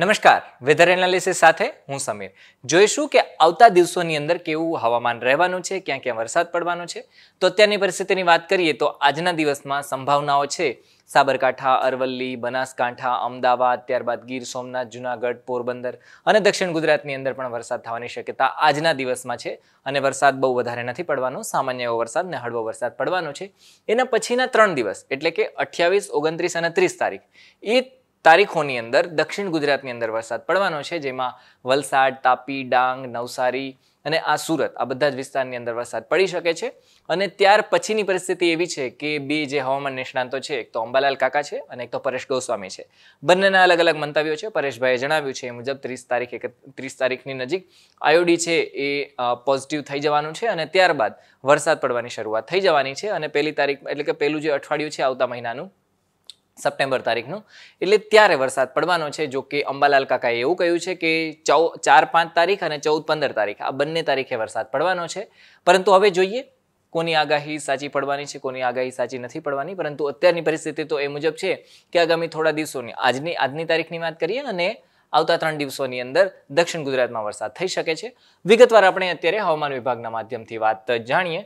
નમસ્કાર weather analysis સાથે હું સમીર જોઈશું કે આવતા દિવસોની અંદર કેવું હવામાન રહેવાનું છે ક્યાં ક્યાં વરસાદ પડવાનો છે તો અત્યારની પરિસ્થિતિની વાત કરીએ તો આજના દિવસમાં સંભાવનાઓ છે સાબરકાંઠા અરવલ્લી બનાસકાંઠા અમદાવાદ ત્યારબાદ ગીર સોમનાથ જુનાગઢ પોરબંદર અને દક્ષિણ ગુજરાતની અંદર પણ વરસાદ થવાની શક્યતા આજના દિવસમાં છે અને વરસાદ બહુ વધારે નથી પડવાનો સામાન્ય એવો વરસાદ ને હળવો વરસાદ પડવાનો છે એના પછીના ત્રણ દિવસ એટલે કે અઠ્યાવીસ ઓગણત્રીસ અને ત્રીસ તારીખ એ તારીખોની અંદર દક્ષિણ ગુજરાતની અંદર વરસાદ પડવાનો છે જેમાં વલસાડ તાપી ડાંગ નવસારી અને આ સુરત આ બધા જ વિસ્તારની અંદર વરસાદ પડી શકે છે અને ત્યાર પછીની પરિસ્થિતિ એવી છે કે બે જે હવામાન નિષ્ણાંતો છે એક તો અંબાલાલ કાકા છે અને એક તો પરેશ ગોસ્વામી છે બંનેના અલગ અલગ મંતવ્યો છે પરેશભાઈએ જણાવ્યું છે એ મુજબ ત્રીસ તારીખ એક ત્રીસ તારીખની નજીક આયોડી છે એ પોઝિટિવ થઈ જવાનું છે અને ત્યારબાદ વરસાદ પડવાની શરૂઆત થઈ જવાની છે અને પહેલી તારીખ એટલે કે પહેલું જે અઠવાડિયું છે આવતા મહિનાનું સપ્ટેમ્બર તારીખનો એટલે ત્યારે વરસાદ પડવાનો છે જો કે અંબાલાલ કાકાએ એવું કહ્યું છે કે ચૌ ચાર પાંચ તારીખ અને ચૌદ પંદર તારીખ આ બંને તારીખે વરસાદ પડવાનો છે પરંતુ હવે જોઈએ કોની આગાહી સાચી પડવાની છે કોની આગાહી સાચી નથી પડવાની પરંતુ અત્યારની પરિસ્થિતિ તો એ મુજબ છે કે આગામી થોડા દિવસોની આજની આજની તારીખની વાત કરીએ અને આવતા ત્રણ દિવસોની અંદર દક્ષિણ ગુજરાતમાં વરસાદ થઈ શકે છે વિગતવાર આપણે અત્યારે હવામાન વિભાગના માધ્યમથી વાત જાણીએ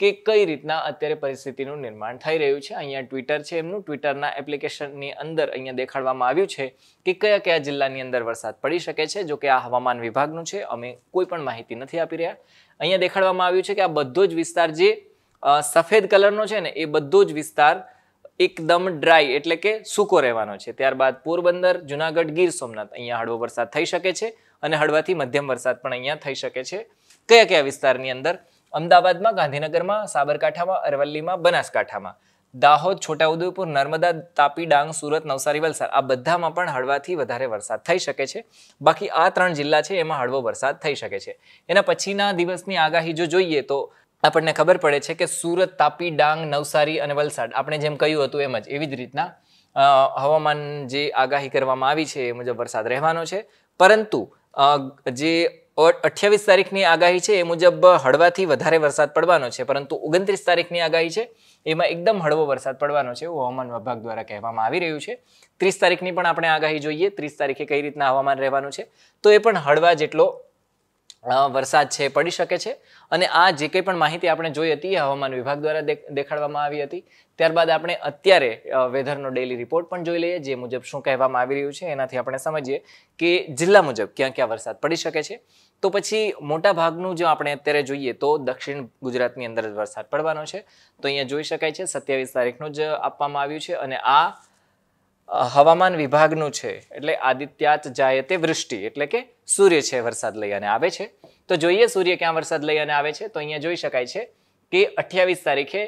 કે કઈ રીતના અત્યારે પરિસ્થિતિનું નિર્માણ થઈ રહ્યું છે અહીંયા ટ્વિટર છે એમનું ટ્વિટરના એપ્લિકેશનની અંદર અહીંયા દેખાડવામાં આવ્યું છે કે કયા કયા જિલ્લાની અંદર વરસાદ પડી શકે છે જો કે આ હવામાન વિભાગનું છે અમે કોઈ પણ માહિતી નથી આપી રહ્યા અહીંયા દેખાડવામાં આવ્યું છે કે આ બધો જ વિસ્તાર જે સફેદ કલરનો છે ને એ બધો જ વિસ્તાર એકદમ ડ્રાય એટલે કે સૂકો રહેવાનો છે ત્યારબાદ પોરબંદર જુનાગઢ ગીર સોમનાથ અહીંયા હળવો વરસાદ થઈ શકે છે અને હળવાથી મધ્યમ વરસાદ પણ અહીંયા થઈ શકે છે કયા કયા વિસ્તારની અંદર અમદાવાદમાં ગાંધીનગરમાં સાબરકાંઠામાં અરવલ્લીમાં બનાસકાંઠામાં દાહોદ છોટાઉદેપુર નર્મદા તાપી ડાંગ સુરત નવસારી વલસાડ આ બધામાં પણ હળવાથી વધારે વરસાદ થઈ શકે છે બાકી આ ત્રણ જિલ્લા છે એમાં હળવો વરસાદ થઈ શકે છે એના પછીના દિવસની આગાહી જો જોઈએ તો આપણને ખબર પડે છે કે સુરત તાપી ડાંગ નવસારી અને વલસાડ આપણે જેમ કહ્યું હતું એમ જ એવી જ રીતના હવામાન જે આગાહી કરવામાં આવી છે એ મુજબ વરસાદ રહેવાનો છે પરંતુ જે અઠ્યાવીસ તારીખની આગાહી છે એ મુજબ હળવાથી વધારે વરસાદ પડવાનો છે પરંતુ ઓગણત્રીસ તારીખની આગાહી છે એમાં એકદમ હળવો વરસાદ પડવાનો છે એવું હવામાન વિભાગ દ્વારા કહેવામાં આવી રહ્યું છે ત્રીસ તારીખની પણ આપણે આગાહી જોઈએ ત્રીસ તારીખે કઈ રીતના હવામાન રહેવાનું છે તો એ પણ હળવા જેટલો વરસાદ છે પડી શકે છે અને આ જે કંઈ પણ માહિતી આપણે જોઈ હતી એ હવામાન વિભાગ દ્વારા દેખાડવામાં આવી હતી ત્યારબાદ આપણે અત્યારે વેધરનો ડેલી રિપોર્ટ પણ જોઈ લઈએ જે મુજબ શું કહેવામાં આવી રહ્યું છે એનાથી આપણે સમજીએ કે જિલ્લા મુજબ ક્યાં ક્યાં વરસાદ પડી શકે છે તો પછી મોટા ભાગનું જો આપણે અત્યારે જોઈએ તો દક્ષિણ ગુજરાતની અંદર જ વરસાદ પડવાનો છે તો અહીંયા જોઈ શકાય છે સત્યાવીસ તારીખનું જ આપવામાં આવ્યું છે અને આ હવામાન વિભાગનું છે એટલે આદિત્યાત જાયતે વૃષ્ટિ એટલે કે સૂર્ય છે વરસાદ લઈ અને આવે છે તો જોઈએ સૂર્ય ક્યાં વરસાદ લઈ અને આવે છે તો અહીંયા જોઈ શકાય છે કે અઠ્યાવીસ તારીખે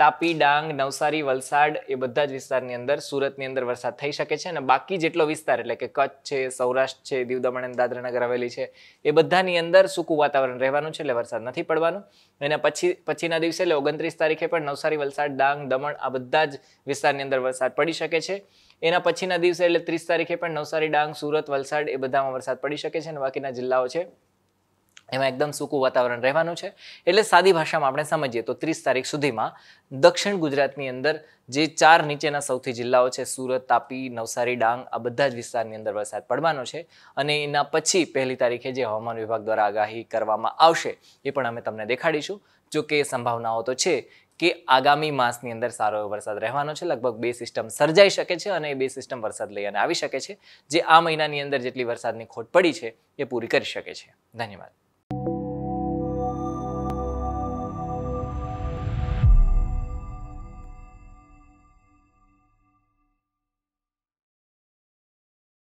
તાપી ડાંગ નવસારી વલસાડ એ બધા જ વિસ્તારની અંદર સુરતની અંદર વરસાદ થઈ શકે છે અને બાકી જેટલો વિસ્તાર એટલે કે કચ્છ છે સૌરાષ્ટ્ર છે દીવ દમણ અને દાદરા નગર હવેલી છે એ બધાની અંદર સૂકું વાતાવરણ રહેવાનું છે એટલે વરસાદ નથી પડવાનું એના પછી પછીના દિવસે એટલે ઓગણત્રીસ તારીખે પણ નવસારી વલસાડ ડાંગ દમણ આ બધા જ વિસ્તારની અંદર વરસાદ પડી શકે છે એના પછીના દિવસે એટલે ત્રીસ તારીખે પણ નવસારી ડાંગ સુરત વલસાડ એ બધામાં વરસાદ પડી શકે છે અને બાકીના જિલ્લાઓ છે એમાં એકદમ સૂકું વાતાવરણ રહેવાનું છે એટલે સાદી ભાષામાં આપણે સમજીએ તો ત્રીસ તારીખ સુધીમાં દક્ષિણ ગુજરાતની અંદર જે ચાર નીચેના સૌથી જિલ્લાઓ છે સુરત તાપી નવસારી ડાંગ આ બધા જ વિસ્તારની અંદર વરસાદ પડવાનો છે અને એના પછી પહેલી તારીખે જે હવામાન વિભાગ દ્વારા આગાહી કરવામાં આવશે એ પણ અમે તમને દેખાડીશું જો કે સંભાવનાઓ તો છે કે આગામી માસની અંદર સારો એવો વરસાદ રહેવાનો છે લગભગ બે સિસ્ટમ સર્જાઈ શકે છે અને એ બે સિસ્ટમ વરસાદ લઈ અને આવી શકે છે જે આ મહિનાની અંદર જેટલી વરસાદની ખોટ પડી છે એ પૂરી કરી શકે છે ધન્યવાદ